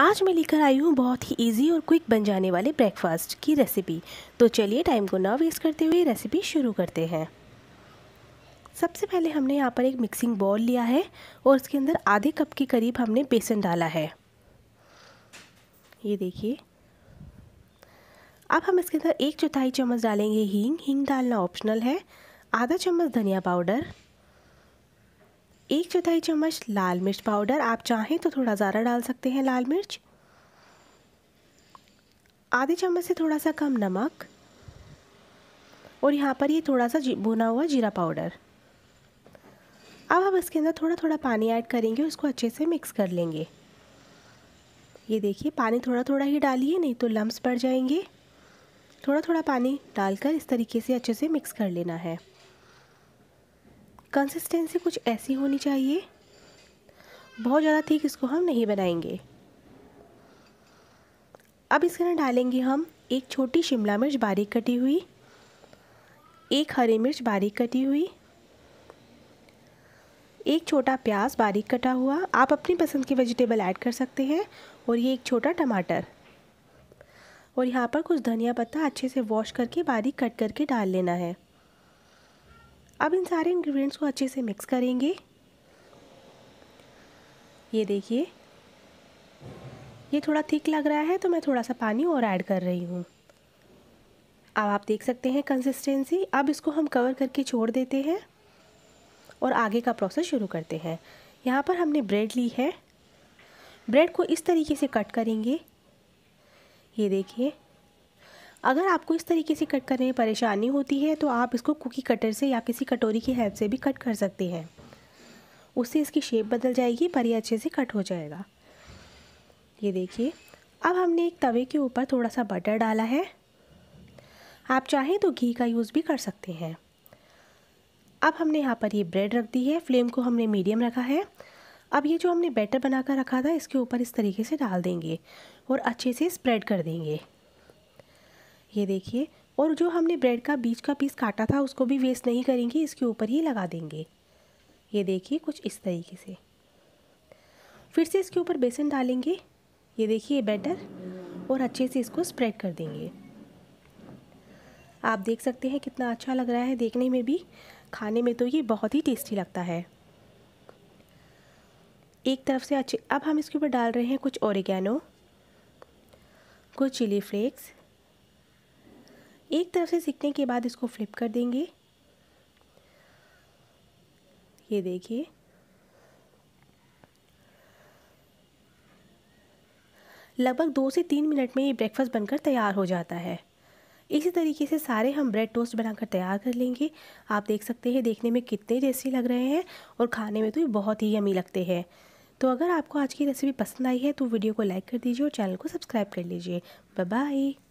आज मैं लेकर आई हूँ बहुत ही इजी और क्विक बन जाने वाले ब्रेकफास्ट की रेसिपी तो चलिए टाइम को ना वेस्ट करते हुए रेसिपी शुरू करते हैं सबसे पहले हमने यहाँ पर एक मिक्सिंग बॉल लिया है और उसके अंदर आधे कप के करीब हमने बेसन डाला है ये देखिए अब हम इसके अंदर एक चौथाई चम्मच डालेंगे हींग हींग डालना ऑप्शनल है आधा चम्मच धनिया पाउडर एक चौथाई चम्मच लाल मिर्च पाउडर आप चाहें तो थोड़ा ज़्यादा डाल सकते हैं लाल मिर्च आधे चम्मच से थोड़ा सा कम नमक और यहाँ पर ये थोड़ा सा भुना हुआ जीरा पाउडर अब हम इसके अंदर थोड़ा थोड़ा पानी ऐड करेंगे उसको अच्छे से मिक्स कर लेंगे ये देखिए पानी थोड़ा थोड़ा ही डालिए नहीं तो लम्ब पड़ जाएंगे थोड़ा थोड़ा पानी डालकर इस तरीके से अच्छे से मिक्स कर लेना है कंसिस्टेंसी कुछ ऐसी होनी चाहिए बहुत ज़्यादा ठीक इसको हम नहीं बनाएंगे अब इसके अंदर डालेंगे हम एक छोटी शिमला मिर्च बारीक कटी हुई एक हरी मिर्च बारीक कटी हुई एक छोटा प्याज बारीक कटा हुआ आप अपनी पसंद की वेजिटेबल ऐड कर सकते हैं और ये एक छोटा टमाटर और यहाँ पर कुछ धनिया पत्ता अच्छे से वॉश करके बारीक कट करके डाल लेना है अब इन सारे इंग्रेडिएंट्स को अच्छे से मिक्स करेंगे ये देखिए ये थोड़ा थिक लग रहा है तो मैं थोड़ा सा पानी और ऐड कर रही हूँ अब आप देख सकते हैं कंसिस्टेंसी अब इसको हम कवर करके छोड़ देते हैं और आगे का प्रोसेस शुरू करते हैं यहाँ पर हमने ब्रेड ली है ब्रेड को इस तरीके से कट करेंगे ये देखिए अगर आपको इस तरीके से कट करने में परेशानी होती है तो आप इसको कुकी कटर से या किसी कटोरी की हेल्प से भी कट कर सकते हैं उससे इसकी शेप बदल जाएगी पर ये अच्छे से कट हो जाएगा ये देखिए अब हमने एक तवे के ऊपर थोड़ा सा बटर डाला है आप चाहें तो घी का यूज़ भी कर सकते हैं अब हमने यहाँ पर ये ब्रेड रख दी है फ्लेम को हमने मीडियम रखा है अब ये जो हमने बैटर बना कर रखा था इसके ऊपर इस तरीके से डाल देंगे और अच्छे से स्प्रेड कर देंगे ये देखिए और जो हमने ब्रेड का बीच का पीस काटा था उसको भी वेस्ट नहीं करेंगे इसके ऊपर ही लगा देंगे ये देखिए कुछ इस तरीके से फिर से इसके ऊपर बेसन डालेंगे ये देखिए बैटर और अच्छे से इसको स्प्रेड कर देंगे आप देख सकते हैं कितना अच्छा लग रहा है देखने में भी खाने में तो ये बहुत ही टेस्टी लगता है एक तरफ से अच्छे अब हम इसके ऊपर डाल रहे हैं कुछ औरगैनो कुछ चिली फ्लेक्स एक तरफ से सीखने के बाद इसको फ्लिप कर देंगे ये देखिए लगभग दो से तीन मिनट में ये ब्रेकफास्ट बनकर तैयार हो जाता है इसी तरीके से सारे हम ब्रेड टोस्ट बनाकर तैयार कर लेंगे आप देख सकते हैं देखने में कितने टेस्टी लग रहे हैं और खाने में तो ये बहुत ही यमी लगते हैं तो अगर आपको आज की रेसिपी पसंद आई है तो वीडियो को लाइक कर दीजिए और चैनल को सब्सक्राइब कर लीजिए बाय